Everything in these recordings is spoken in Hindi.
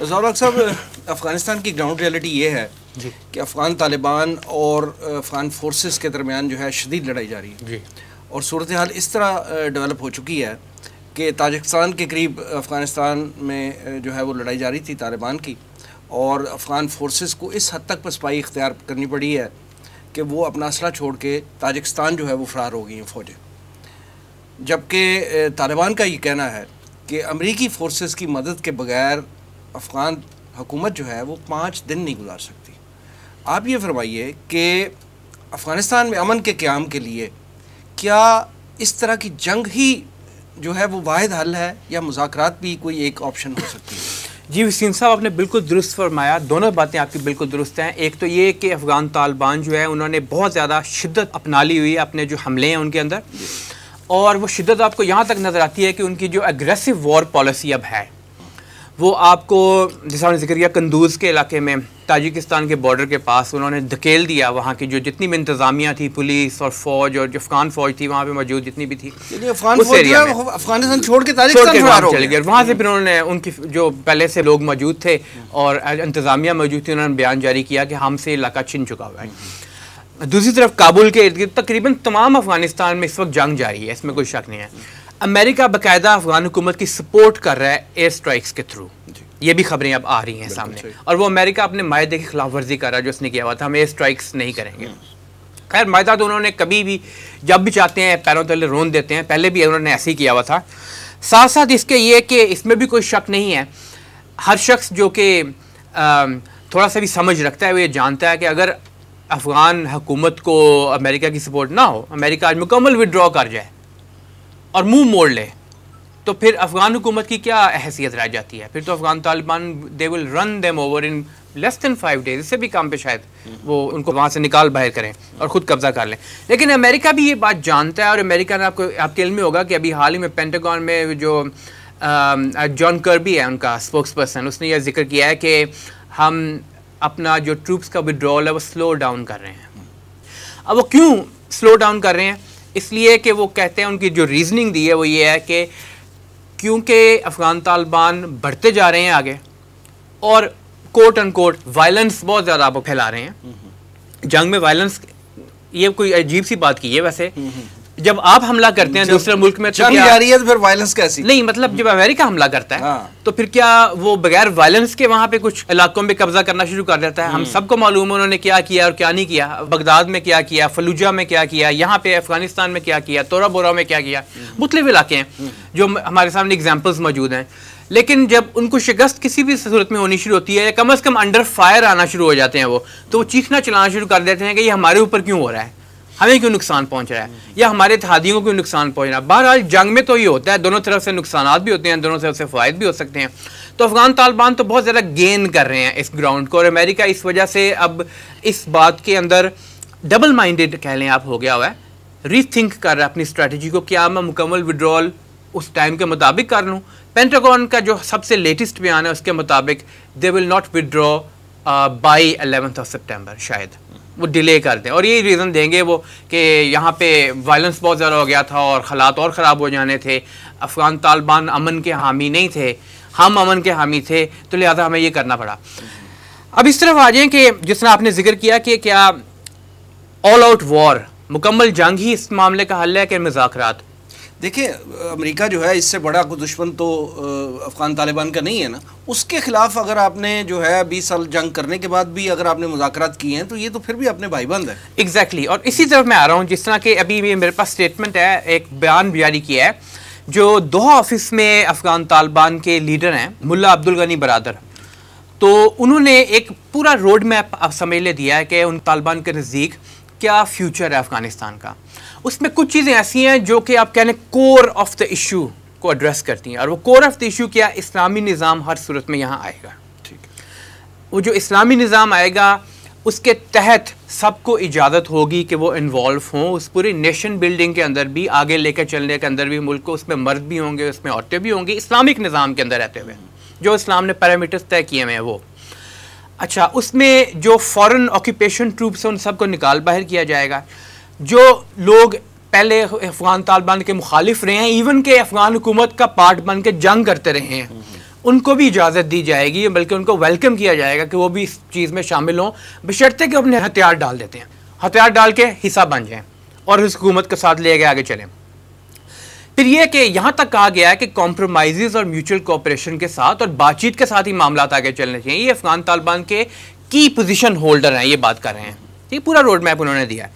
जौरक साहब अफ़गानिस्तान की ग्राउंड रियलिटी ये है कि अफ़गान तालिबान और अफ़गान फोर्सेस के दरमियान जो है शदीद लड़ाई जारी है और सूरत हाल इस तरह डेवलप हो चुकी है कि ताजिकस्तान के करीब अफ़गानिस्तान में जो है वो लड़ाई जा रही थी तालिबान की और अफ़गान फोर्सेस को इस हद तक पसपाई इख्तियार करनी पड़ी है कि वो अपना असला छोड़ के ताजिकस्तान जो है वो फ़रार हो गई हैं फ़ौजें जबकि तालिबान का ये कहना है कि अमरीकी फ़ोर्सेस की मदद के बगैर अफ़गान हुकूमत जो है वो पाँच दिन नहीं गुजार सकती आप ये फरमाइए कि अफ़गानिस्तान में अमन के क्याम के लिए क्या इस तरह की जंग ही जो है वो वाद हल है या मुजाकर भी कोई एक ऑप्शन हो सकती है जी वसीम साहब आपने बिल्कुल दुरुस्त फरमाया दोनों बातें आपकी बिल्कुल दुरुस्त हैं एक तो ये कि अफ़गान तालिबान जो है उन्होंने बहुत ज़्यादा शिद्दत अपना ली हुई है अपने जो हमले हैं उनके अंदर और वो शिद्दत आपको यहाँ तक नज़र आती है कि उनकी जो एग्रेसिव वॉर पॉलिसी अब है वो आपको जैसा हमने जिक्र किया कंदूज के इलाके में ताजिकिस्तान के बॉर्डर के पास उन्होंने धकेल दिया वहाँ की जो जितनी भी इंतजामिया थी पुलिस और फौज और जो अफगान फौज थी वहाँ पे मौजूद जितनी भी थी अफगानिस्तान छोड़ के ताजिकिस्तान चले गए वहाँ से हम्म। फिर उन्होंने उनकी जो पहले से लोग मौजूद थे हम्म। और इंतजामिया मौजूद थी उन्होंने बयान जारी किया कि हमसे इलाका छिन चुका हुआ है दूसरी तरफ काबुल के इर्द गिर्द तकरीबन तमाम अफगानिस्तान में इस वक्त जंग जारी है इसमें कोई शक नहीं है अमेरिका बाकायदा अफगान हुकूमत की सपोर्ट कर रहा है एयर स्ट्राइक्स के थ्रू ये भी खबरें अब आ रही हैं सामने और वो अमेरिका अपने मायदे की खिलाफ वर्जी कर रहा है जो उसने किया हुआ था हम एयर स्ट्राइक्स नहीं करेंगे खैर माहा तो उन्होंने कभी भी जब भी चाहते हैं पैरों तले रोन देते हैं पहले भी उन्होंने ऐसे ही किया हुआ था साथ साथ इसके ये कि इसमें भी कोई शक नहीं है हर शख्स जो कि थोड़ा सा भी समझ रखता है वो ये जानता है कि अगर अफ़गान हुकूमत को अमेरिका की सपोर्ट ना हो अमेरिका आज मुकम्मल विड्रॉ कर जाए और मुंह मोड़ ले तो फिर अफ़गान हुकूमत की क्या हैसियत रह जाती है फिर तो Afghan Taliban they will run them over in less than five days इससे भी काम पे शायद वो उनको वहाँ से निकाल बाहर करें और ख़ुद कब्ज़ा कर लें लेकिन अमेरिका भी ये बात जानता है और अमेरिका ने आपको आपके इल्म होगा कि अभी हाल ही में पेंटागन में जो जॉन कर्बी है उनका स्पोक्स पर्सन उसने यह जिक्र किया है कि हम अपना जो ट्रूप्स का विड्रॉल है वो स्लो डाउन कर रहे हैं अब वो क्यों स्लो डाउन कर रहे हैं इसलिए कि वो कहते हैं उनकी जो रीज़निंग दी है वो ये है कि क्योंकि अफ़गान तालिबान बढ़ते जा रहे हैं आगे और कोर्ट एंड कोर्ट वायलेंस बहुत ज़्यादा वो फैला रहे हैं हम्म, हम्म। जंग में वायलेंस ये कोई अजीब सी बात की है वैसे हम्म, जब आप हमला करते हैं दूसरे मुल्क में तो जा रही है तो फिर वायलेंस कैसी नहीं मतलब जब अमेरिका हमला करता है हाँ। तो फिर क्या वो बगैर वायलेंस के वहां पे कुछ इलाकों में कब्जा करना शुरू कर देता है हम हम्म। सबको मालूम है उन्होंने क्या किया और क्या नहीं किया बगदाद में क्या किया फलूजा में क्या किया यहाँ पे अफगानिस्तान में क्या किया तोरा बोरा में क्या किया हम्म। मुख्तलि इलाके हैं हम्म। जो हमारे सामने एग्जाम्पल्स मौजूद हैं लेकिन जब उनको शिकस्त किसी भी सूरत में होनी शुरू होती है या कम अज़ कम अंडर फायर आना शुरू हो जाते हैं वो तो वो चीखना चलाना शुरू कर देते हैं कि ये हमारे ऊपर क्यों हो रहा है हमें क्यों नुकसान पहुंच रहा है या हमारे इतिहादियों को नुकसान पहुंच रहा है बहरहाल जंग में तो ये होता है दोनों तरफ से नुकसान भी होते हैं दोनों तरफ से फायद भी हो सकते हैं तो अफगान तालिबान तो बहुत ज़्यादा गेन कर रहे हैं इस ग्राउंड को और अमेरिका इस वजह से अब इस बात के अंदर डबल माइंडेड कह लें आप हो गया हुआ है रीथिंक कर रहा है अपनी स्ट्रैटेजी को क्या मैं मुकम्मल विड्रॉल उस टाइम के मुताबिक कर लूँ पेंटागॉन का जो सबसे लेटेस्ट बयान है उसके मुताबिक they will not withdraw by eleventh of September शायद वो डिले करते हैं और यही रीज़न देंगे वो कि यहाँ पे वायलेंस बहुत ज़्यादा हो गया था और हालात और ख़राब हो जाने थे अफ़गान तालिबान अमन के हामी नहीं थे हम अमन के हामी थे तो लिहाजा हमें ये करना पड़ा अब इस तरफ आ जाएँ कि जिस तरह आपने जिक्र किया कि क्या ऑल आउट वॉर मुकम्मल जंग ही इस मामले का हल है कि मजाक देखिए अमेरिका जो है इससे बड़ा कोई दुश्मन तो अफ़गान तालिबान का नहीं है ना उसके ख़िलाफ़ अगर आपने जो है बीस साल जंग करने के बाद भी अगर आपने मुजाकर किए हैं तो ये तो फिर भी अपने भाईबंद है एग्जैक्टली exactly. और इसी तरफ मैं आ रहा हूँ जिस तरह के अभी मेरे पास स्टेटमेंट है एक बयान जारी किया है जो दो ऑफिस में अफ़गान तालिबान के लीडर हैं मुला अब्दुल गनी बरदर तो उन्होंने एक पूरा रोड मैप समझ ले दिया है कि उन तालिबान के नज़दीक क्या फ्यूचर है अफ़गानिस्तान का उसमें कुछ चीज़ें ऐसी हैं जो कि आप कह लें कोर ऑफ द इशू को एड्रेस करती हैं और वो कोर ऑफ द इशू क्या इस्लामी निज़ाम हर सूरत में यहाँ आएगा ठीक वो जो इस्लामी निज़ाम आएगा उसके तहत सबको इजाज़त होगी कि वो इन्वॉल्व हों उस पूरी नेशन बिल्डिंग के अंदर भी आगे लेकर चलने के अंदर भी मुल्क को उसमें मर्द भी होंगे उसमें औरतें भी होंगी इस्लामिक निज़ाम के अंदर रहते हुए जो इस्लाम ने पैरामीटर्स तय किए हुए हैं वो अच्छा उसमें जो फॉरेन ऑक्यूपेशन ट्रूप्स हैं उन सबको निकाल बाहर किया जाएगा जो लोग पहले अफगान तालिबान के मुखालिफ रहे हैं इवन के अफगान हुकूमत का पार्ट बन के जंग करते रहे हैं उनको भी इजाज़त दी जाएगी बल्कि उनको वेलकम किया जाएगा कि वो भी इस चीज़ में शामिल हों बशर्ते कि अपने हथियार डाल देते हैं हथियार डाल के हिस्सा बन जाएँ और इस हुकूमत के साथ ले गए आगे चलें फिर यह कि यहाँ तक कहा गया है कि कॉम्प्रोमाइज़ और म्यूचुअल कॉपरेशन के साथ और बातचीत के साथ ही मामला आगे चलने चाहिए ये अफगान तालिबान के की पोजिशन होल्डर हैं ये बात कर रहे हैं ये पूरा रोड मैप उन्होंने दिया है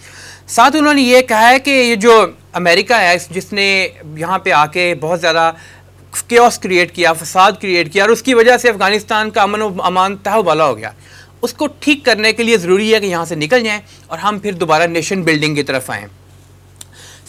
साथ उन्होंने ये कहा है कि ये जो अमेरिका है जिसने यहाँ पे आके बहुत ज़्यादा क्योस क्रिएट किया फसाद क्रिएट किया और उसकी वजह से अफ़गानिस्तान का अमन व अमान वाला हो गया उसको ठीक करने के लिए ज़रूरी है कि यहाँ से निकल जाएँ और हम फिर दोबारा नेशन बिल्डिंग की तरफ आएँ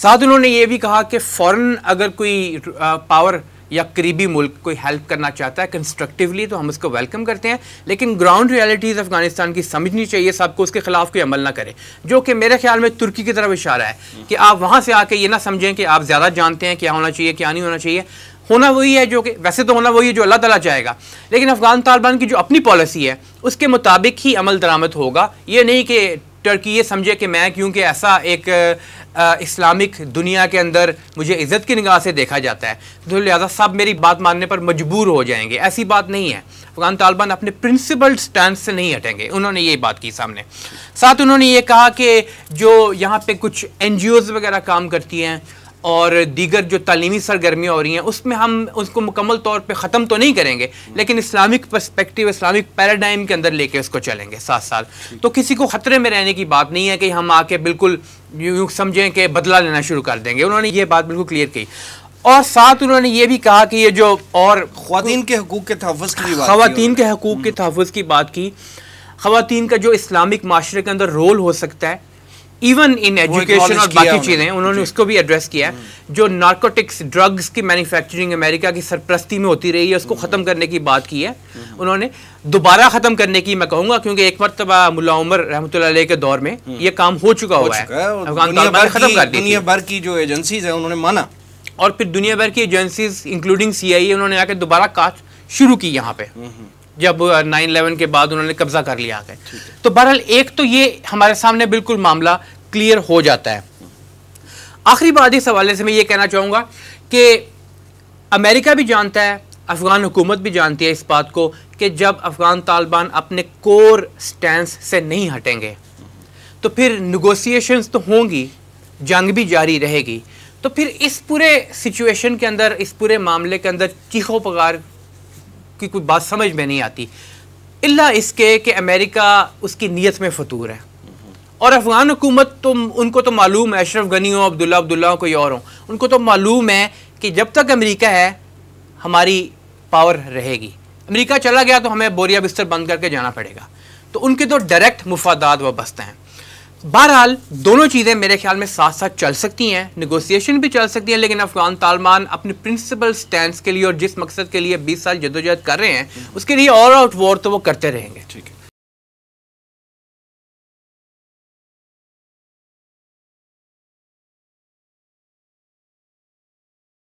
साथ उन्होंने ये भी कहा कि फ़ौर अगर कोई पावर या करीबी मुल्क कोई हेल्प करना चाहता है कंस्ट्रक्टिवली तो हम उसको वेलकम करते हैं लेकिन ग्राउंड रियलिटीज़ अफगानिस्तान की समझनी चाहिए सबको उसके खिलाफ कोई अमल ना करें जो कि मेरे ख्याल में तुर्की की तरफ इशारा है कि आप वहाँ से आके ये ना समझें कि आप ज़्यादा जानते हैं क्या होना चाहिए क्या नहीं होना चाहिए होना वही है जो कि वैसे तो होना वही है जो अल्लाह तला चाहेगा लेकिन अफगान तालिबान की जो अपनी पॉलिसी है उसके मुताबिक ही अमल दरामद होगा ये नहीं कि टर्की ये समझे कि मैं क्योंकि ऐसा एक इस्लामिक दुनिया के अंदर मुझे इज़्ज़त की निगाह से देखा जाता है तो लिहाजा सब मेरी बात मानने पर मजबूर हो जाएंगे ऐसी बात नहीं है अफगान तालिबान अपने प्रिंसिपल स्टैंड से नहीं हटेंगे उन्होंने ये बात की सामने साथ उन्होंने ये कहा कि जो यहाँ पे कुछ एन वगैरह काम करती हैं और दीगर जो तलीमी सरगर्मियाँ हो रही हैं उसमें हम उसको मुकम्मल तौर पर ख़त्म तो नहीं करेंगे लेकिन इस्लामिक परस्पेक्टिव इस्लामिक पैराडाइम के अंदर लेके उसको चलेंगे साथ साथ तो किसी को ख़तरे में रहने की बात नहीं है कि हम आके बिल्कुल यूँ समझें कि बदला लेना शुरू कर देंगे उन्होंने ये बात बिल्कुल क्लियर की और साथ उन्होंने ये भी कहा कि ये जो और खुतिन के हकूक़ के तहफ़ की खातन के हकूक़ के तहफ़ की बात की खातन का जो इस्लामिक माशरे के अंदर रोल हो सकता है इवन इन एजुकेशन और बाकी चीज़ें उन्होंने उसको भी एड्रेस किया है हम्म। जो नार्कोटिक्स ड्रग्स की मैन्युफैक्चरिंग अमेरिका की सरप्रस्ती में होती रही है उसको हम्म। ख़त्म करने की बात की है हम्म। उन्होंने दोबारा ख़त्म करने की मैं कहूँगा क्योंकि एक मरतबा मुला उमर रहमत के दौर में ये काम हो चुका हुआ है ख़त्म कर दुनिया भर की जो एजेंसीज हैं उन्होंने माना और फिर दुनिया भर की एजेंसीज इंक्लूडिंग सी उन्होंने आकर दोबारा काट शुरू की यहाँ पे जब नाइन इलेवन के बाद उन्होंने कब्जा कर लिया आगे तो बहरहाल एक तो ये हमारे सामने बिल्कुल मामला क्लियर हो जाता है आखिरी बात इस हवाले से मैं ये कहना चाहूँगा कि अमेरिका भी जानता है अफ़गान हुकूमत भी जानती है इस बात को कि जब अफ़गान तालिबान अपने कोर स्टैंड से नहीं हटेंगे तो फिर नगोसिएशन तो होंगी जंग भी जारी रहेगी तो फिर इस पूरे सिचुएशन के अंदर इस पूरे मामले के अंदर चीखों पगार उसकी कोई बात समझ में नहीं आती इल्ला इसके कि अमेरिका उसकी नीयत में फतूर है और अफगान हुकूमत तो उनको तो मालूम है अशरफ गनी हो अब्दुल्ला अब्दुल्ला कोई और हो उनको तो मालूम है कि जब तक अमेरिका है हमारी पावर रहेगी अमेरिका चला गया तो हमें बोरिया बिस्तर बंद करके जाना पड़ेगा तो उनके तो डायरेक्ट मुफादात वाबस्ते हैं बहरहाल दोनों चीज़ें मेरे ख्याल में साथ साथ चल सकती हैं निगोसिएशन भी चल सकती हैं लेकिन अफगान तालिबान अपने प्रिंसिपल स्टैंड के लिए और जिस मकसद के लिए 20 साल जदोजहद कर रहे हैं उसके लिए ऑल आउट वॉर तो वो करते रहेंगे ठीक है